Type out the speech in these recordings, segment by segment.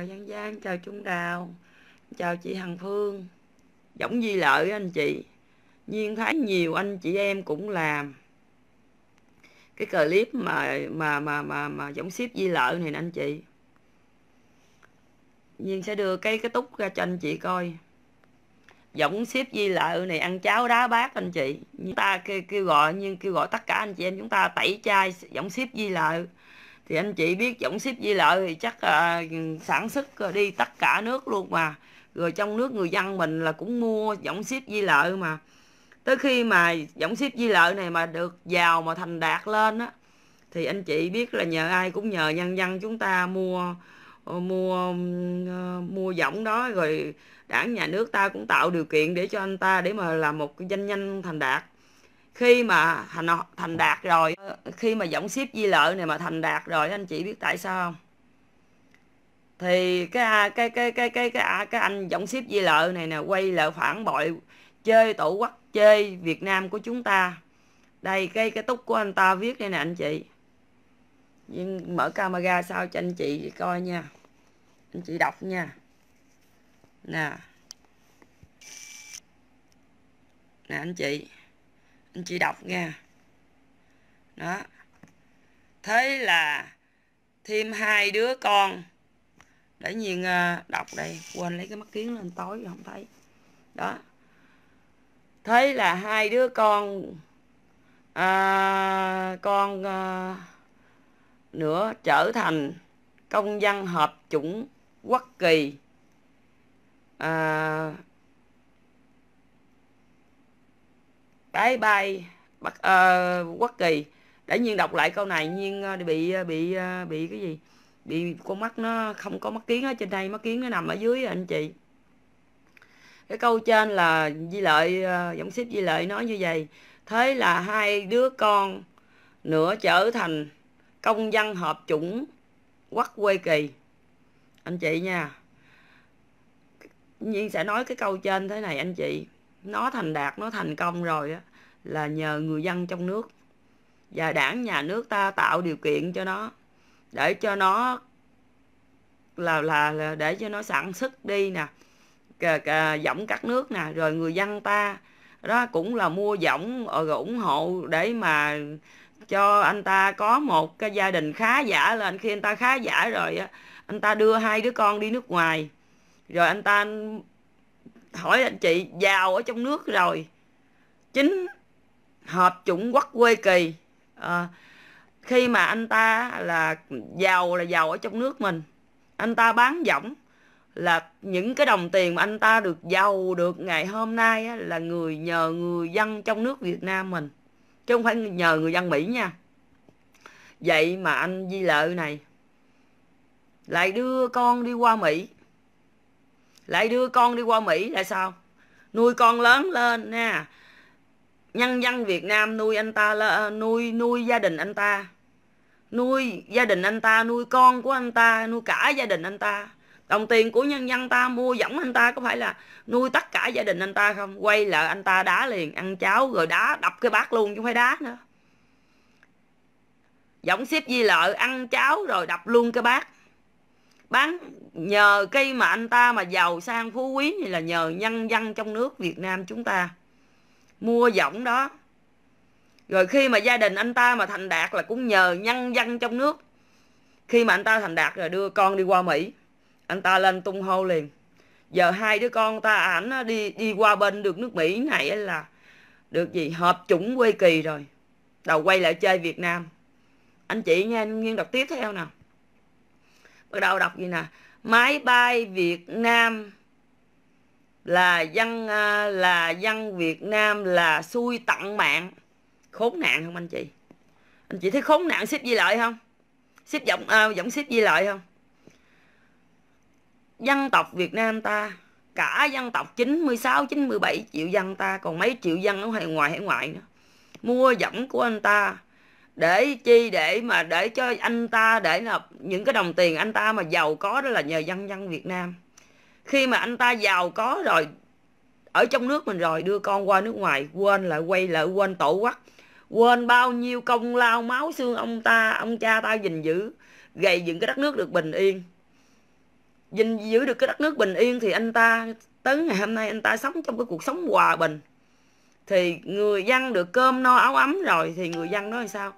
chào Giang Giang chào Trung Đào chào chị Hằng Phương giống di lợi anh chị nhiên thấy nhiều anh chị em cũng làm cái clip mà mà mà mà mà giống ship di lợi này nè anh chị nhiên sẽ đưa cái cái túc ra cho anh chị coi giống ship di lợi này ăn cháo đá bát anh chị chúng ta kêu, kêu gọi nhưng kêu gọi tất cả anh chị em chúng ta tẩy chai giống ship di lợi thì anh chị biết dòng ship di lợi thì chắc à, sản xuất ờ, đi tất cả nước luôn mà rồi trong nước người dân mình là cũng mua dòng ship di lợi mà tới khi mà dòng ship di lợi này mà được giàu mà thành đạt lên á thì anh chị biết là nhờ ai cũng nhờ nhân dân chúng ta mua ờ, mua mua giọng đó rồi đảng nhà nước ta cũng tạo điều kiện để cho anh ta để mà làm một doanh nhân thành đạt khi mà thành thành đạt rồi khi mà giọng ship di lợi này mà thành đạt rồi anh chị biết tại sao không thì cái cái cái cái cái cái, cái anh giọng ship di lợi này nè quay lại phản bội chơi tổ quốc chơi Việt Nam của chúng ta đây cái cái túc của anh ta viết đây nè anh chị nhưng mở camera sao cho anh chị coi nha anh chị đọc nha nè nè anh chị anh chị đọc nha đó thế là thêm hai đứa con để nhiên ờ, đọc đây quên lấy cái mắt kiến lên tối rồi không thấy đó thế là hai đứa con à, con à, ờ, nữa trở thành công dân hợp chủng quốc kỳ à, bye bay bắc uh, ờ, quốc kỳ để nhiên đọc lại câu này nhiên ờ, bị ờ, bị bị cái gì bị con mắt nó không có mắt kiến ở trên đây mắt kiến nó nằm ở dưới anh chị cái câu trên là di lợi giọng xếp di lợi nói như vậy thế là hai đứa con nữa trở thành công dân hợp chủng quốc quê kỳ anh chị nha nhiên sẽ nói cái câu trên thế này anh chị nó thành đạt nó thành công rồi á là nhờ người dân trong nước và đảng nhà nước ta tạo điều kiện cho nó để cho nó là là, là để cho nó sản xuất đi nè cà, cà, giọng cắt nước nè rồi người dân ta đó cũng là mua giọng ờ, ủng hộ để mà cho anh ta có một cái gia đình khá giả lên khi anh ta khá giả rồi á anh ta đưa hai đứa con đi nước ngoài rồi anh ta hỏi anh chị giàu ở trong nước rồi chính hợp chủng quốc quê kỳ à, khi mà anh ta là giàu là giàu ở trong nước mình anh ta bán võng là những cái đồng tiền mà anh ta được giàu được ngày hôm nay á, là người nhờ người dân trong nước Việt Nam mình chứ không phải nhờ người dân Mỹ nha vậy mà anh Di Lợi này lại đưa con đi qua Mỹ lại đưa con đi qua mỹ là sao nuôi con lớn lên nha nhân dân việt nam nuôi anh ta là nuôi nuôi gia đình anh ta nuôi gia đình anh ta nuôi con của anh ta nuôi cả gia đình anh ta đồng tiền của nhân dân ta mua giống anh ta có phải là nuôi tất cả gia đình anh ta không quay lại anh ta đá liền ăn cháo rồi đá đập cái bát luôn chứ không phải đá nữa giống xếp di lợi ăn cháo rồi đập luôn cái bát bán nhờ cây mà anh ta mà giàu sang phú quý thì là nhờ nhân dân trong nước Việt Nam chúng ta mua võng đó rồi khi mà gia đình anh ta mà thành đạt là cũng nhờ nhân dân trong nước khi mà anh ta thành đạt rồi đưa con đi qua Mỹ anh ta lên tung hô liền giờ hai đứa con ta ảnh đi đi qua bên được nước Mỹ này là được gì hợp chủng quê kỳ rồi đầu quay lại chơi Việt Nam anh chị nghe anh nghiên đọc tiếp theo nào bắt đầu đọc gì nè máy bay Việt Nam là dân à, là dân Việt Nam là xui tặng mạng khốn nạn không anh chị anh chị thấy khốn nạn ship di lợi không ship giọng à, giọng ship di lợi không dân tộc Việt Nam ta cả dân tộc 96 97 triệu dân ta còn mấy triệu dân ở ngoài hải ngoại nữa mua giọng của anh ta để chi để mà để cho anh ta để là những cái đồng tiền anh ta mà giàu có đó là nhờ dân dân Việt Nam khi mà anh ta giàu có rồi ở trong nước mình rồi đưa con qua nước ngoài quên lại quay lại quên tổ quốc quên bao nhiêu công lao máu xương ông ta ông cha ta gìn giữ gầy dựng cái đất nước được bình yên gìn giữ được cái đất nước bình yên thì anh ta tới ngày hôm nay anh ta sống trong cái cuộc sống hòa bình thì người dân được cơm no áo ấm rồi thì người dân nói sao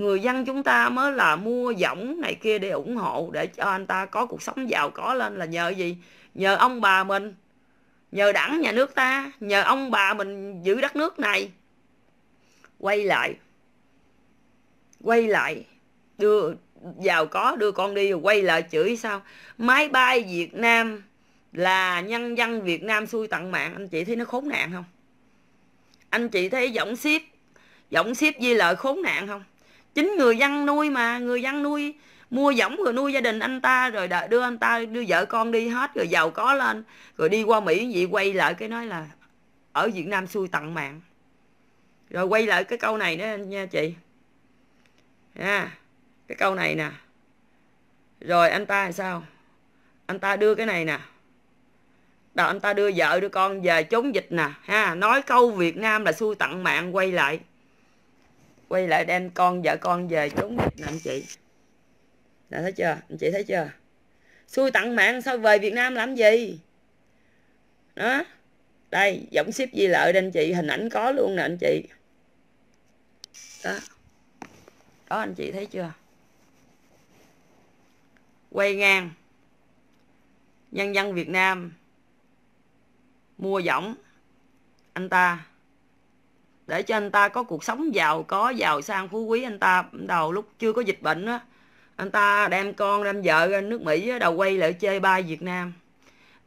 người dân chúng ta mới là mua võng này kia để ủng hộ để cho anh ta có cuộc sống giàu có lên là nhờ gì nhờ ông bà mình nhờ đảng nhà nước ta nhờ ông bà mình giữ đất nước này quay lại quay lại đưa giàu có đưa con đi rồi quay lại chửi sao máy bay việt nam là nhân dân việt nam xui tận mạng anh chị thấy nó khốn nạn không anh chị thấy giọng ship giọng ship di lợi khốn nạn không chính người dân nuôi mà người dân nuôi mua giống rồi nuôi gia đình anh ta rồi đưa anh ta đưa vợ con đi hết rồi giàu có lên rồi đi qua mỹ vậy quay lại cái nói là ở việt nam xui tặng mạng rồi quay lại cái câu này đó nha chị nha cái câu này nè rồi anh ta làm sao anh ta đưa cái này nè đó anh ta đưa vợ đưa con về chống dịch nè ha nói câu việt nam là xui tặng mạng quay lại quay lại đem con vợ con về trốn nè anh chị đã thấy chưa anh chị thấy chưa xui tặng mạng sao về việt nam làm gì đó đây giọng ship gì lợi đây anh chị hình ảnh có luôn nè anh chị đó đó anh chị thấy chưa quay ngang nhân dân việt nam mua giọng anh ta để cho anh ta có cuộc sống giàu có giàu sang phú quý anh ta đầu lúc chưa có dịch bệnh á anh ta đem con đem vợ ra nước mỹ đầu quay lại chơi bay việt nam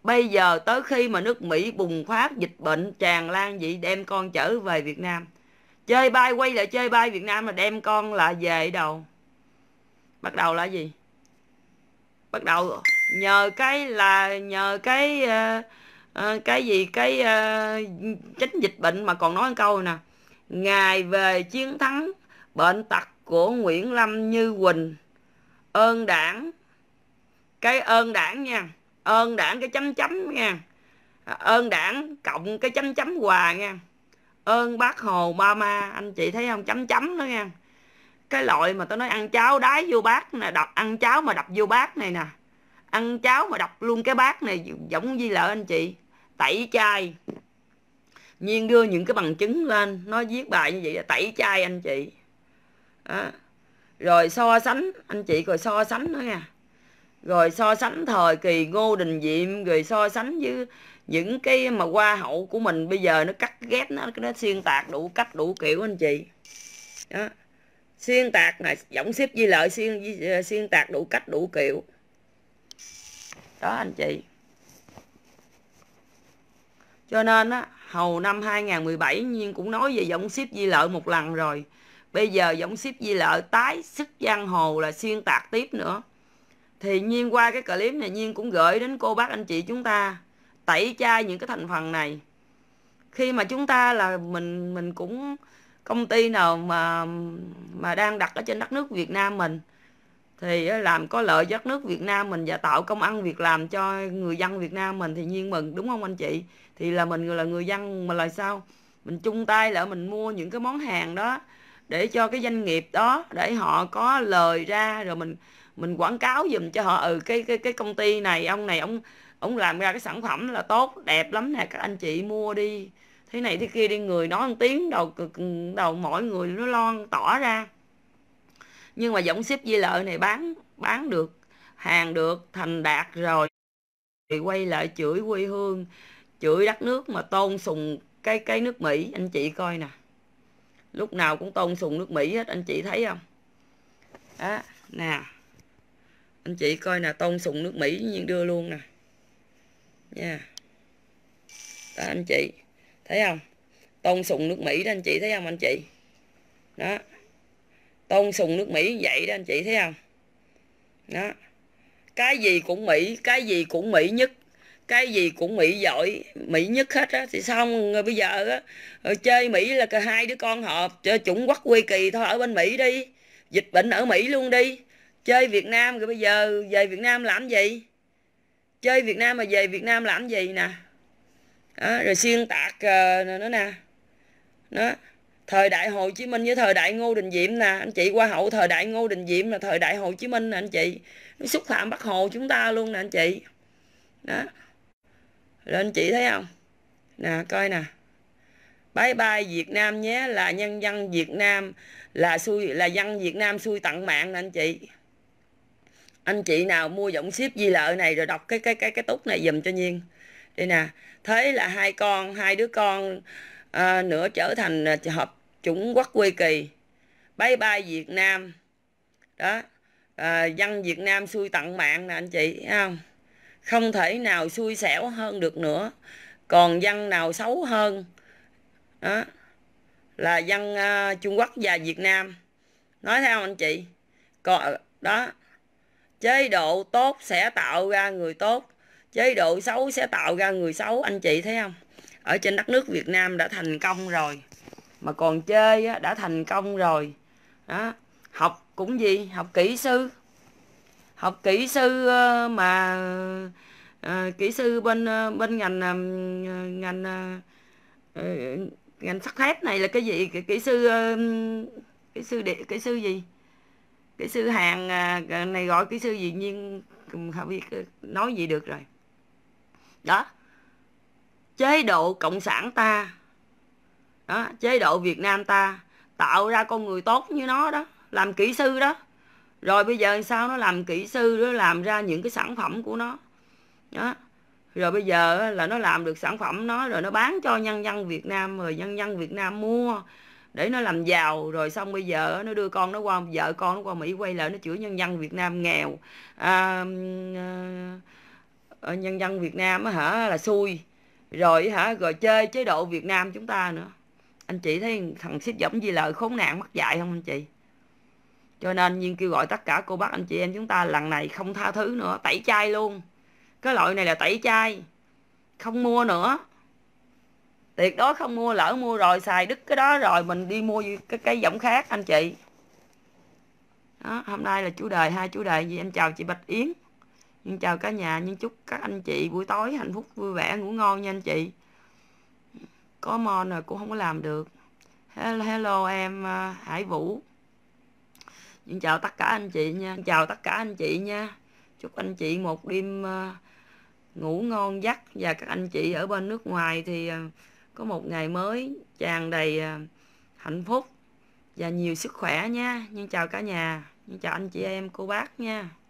bây giờ tới khi mà nước mỹ bùng phát dịch bệnh tràn lan vậy đem con trở về việt nam chơi bay quay lại chơi bay việt nam mà đem con là về đầu bắt đầu là gì bắt đầu nhờ cái là nhờ cái uh, uh, cái gì cái uh, tránh dịch bệnh mà còn nói một câu nè Ngài về chiến thắng bệnh tật của Nguyễn Lâm Như Quỳnh ơn đảng cái ơn đảng nha ơn đảng cái chấm chấm nha ơn đảng cộng cái chấm chấm quà nha ơn bác hồ ba ma anh chị thấy không chấm chấm nữa nha cái loại mà tôi nói ăn cháo đái vô bát nè đập ăn cháo mà đập vô bát này nè ăn cháo mà đập luôn cái bát này giống như là anh chị tẩy chai nhiên đưa những cái bằng chứng lên nó viết bài như vậy là tẩy chay anh chị đó. rồi so sánh anh chị rồi so sánh nữa nha rồi so sánh thời kỳ ngô đình diệm rồi so sánh với những cái mà hoa hậu của mình bây giờ nó cắt ghép nó nó xuyên tạc đủ cách đủ kiểu anh chị đó xuyên tạc này giọng xếp di lợi xuyên xuyên tạc đủ cách đủ kiểu đó anh chị cho nên á, hầu năm 2017 Nhiên cũng nói về giọng ship di lợi một lần rồi. Bây giờ giọng ship di lợi tái sức giang hồ là xuyên tạc tiếp nữa. Thì Nhiên qua cái clip này Nhiên cũng gửi đến cô bác anh chị chúng ta tẩy chay những cái thành phần này. Khi mà chúng ta là mình mình cũng công ty nào mà mà đang đặt ở trên đất nước Việt Nam mình thì làm có lợi cho đất nước Việt Nam mình và tạo công ăn việc làm cho người dân Việt Nam mình thì nhiên mừng đúng không anh chị thì là mình là người dân mình là sao mình chung tay lại mình mua những cái món hàng đó để cho cái doanh nghiệp đó để họ có lời ra rồi mình mình quảng cáo dùm cho họ ừ cái cái cái công ty này ông này ông ông làm ra cái sản phẩm là tốt đẹp lắm nè các anh chị mua đi thế này thế kia đi người nói một tiếng đầu đầu mỗi người nó lon tỏ ra nhưng mà giống ship di lợi này bán bán được hàng được thành đạt rồi thì quay lại chửi quê hương chửi đất nước mà tôn sùng cái cái nước mỹ anh chị coi nè lúc nào cũng tôn sùng nước mỹ hết anh chị thấy không á nè anh chị coi nè tôn sùng nước mỹ nhiên đưa luôn nè nha yeah. anh chị thấy không tôn sùng nước mỹ đó anh chị thấy không anh chị đó tôn sùng nước mỹ vậy đó anh chị thấy không đó cái gì cũng mỹ cái gì cũng mỹ nhất cái gì cũng mỹ giỏi mỹ nhất hết á thì xong rồi bây giờ á ờ, chơi mỹ là cả hai đứa con họ chơi chủng quốc quy kỳ thôi ở bên mỹ đi dịch bệnh ở mỹ luôn đi chơi việt nam rồi bây giờ về việt nam làm gì chơi việt nam mà về việt nam làm gì nè đó, rồi xuyên tạc uh, ờ, nó nè đó thời đại Hồ Chí Minh với thời đại Ngô Đình Diệm nè anh chị qua hậu thời đại Ngô Đình Diệm là thời đại Hồ Chí Minh nè anh chị nó xúc phạm Bắc Hồ chúng ta luôn nè anh chị đó rồi anh chị thấy không nè coi nè bye bye Việt Nam nhé là nhân dân Việt Nam là xui là dân Việt Nam xui tặng mạng nè anh chị anh chị nào mua giọng ship di lợi này rồi đọc cái cái cái cái túc này dùm cho nhiên đây nè thế là hai con hai đứa con à, nữa trở thành à, hợp chủng quốc quy kỳ bay bay Việt Nam đó à, dân Việt Nam xui tận mạng nè anh chị không không thể nào xui xẻo hơn được nữa còn dân nào xấu hơn đó là dân uh, Trung Quốc và Việt Nam nói theo anh chị còn ờ, đó chế độ tốt sẽ tạo ra người tốt chế độ xấu sẽ tạo ra người xấu anh chị thấy không ở trên đất nước Việt Nam đã thành công rồi mà còn chơi á, đã thành công rồi đó học cũng gì học kỹ sư học kỹ sư ờ, mà à, kỹ sư bên ờ, bên ngành ngành ngành sắt thép này là cái gì kỹ, kỹ sư kỹ sư địa kỹ sư gì kỹ sư hàng à, này gọi kỹ sư gì nhưng không biết nói gì được rồi đó chế độ cộng sản ta đó chế độ việt nam ta tạo ra con người tốt như nó đó làm kỹ sư đó rồi bây giờ sao nó làm kỹ sư nó làm ra những cái sản phẩm của nó đó rồi bây giờ là nó làm được sản phẩm nó rồi nó bán cho nhân dân việt nam rồi nhân dân việt nam mua để nó làm giàu rồi xong bây giờ nó đưa con nó qua vợ con nó qua mỹ quay lại nó chửi nhân dân việt nam nghèo à, à, nhân dân việt nam hả là xui rồi hả rồi chơi chế độ Việt Nam chúng ta nữa anh chị thấy thằng xích giống gì lợi khốn nạn mắc dạy không anh chị cho nên nhiên kêu gọi tất cả cô bác anh chị em chúng ta lần này không tha thứ nữa tẩy chay luôn cái loại này là tẩy chay không mua nữa tuyệt đối không mua lỡ mua rồi xài đứt cái đó rồi mình đi mua cái cái giọng khác anh chị đó, hôm nay là chủ đề hai chủ đề gì em chào chị bạch yến nhưng chào cả nhà nhưng chúc các anh chị buổi tối hạnh phúc vui vẻ ngủ ngon nha anh chị có mon rồi cũng không có làm được hello, hello em à, hải vũ nhưng chào tất cả anh chị nha chào tất cả anh chị nha chúc anh chị một đêm à, ngủ ngon giấc và các anh chị ở bên nước ngoài thì à, có một ngày mới tràn đầy hạnh phúc và nhiều sức khỏe nha nhưng chào cả nhà nhưng chào anh chị em cô bác nha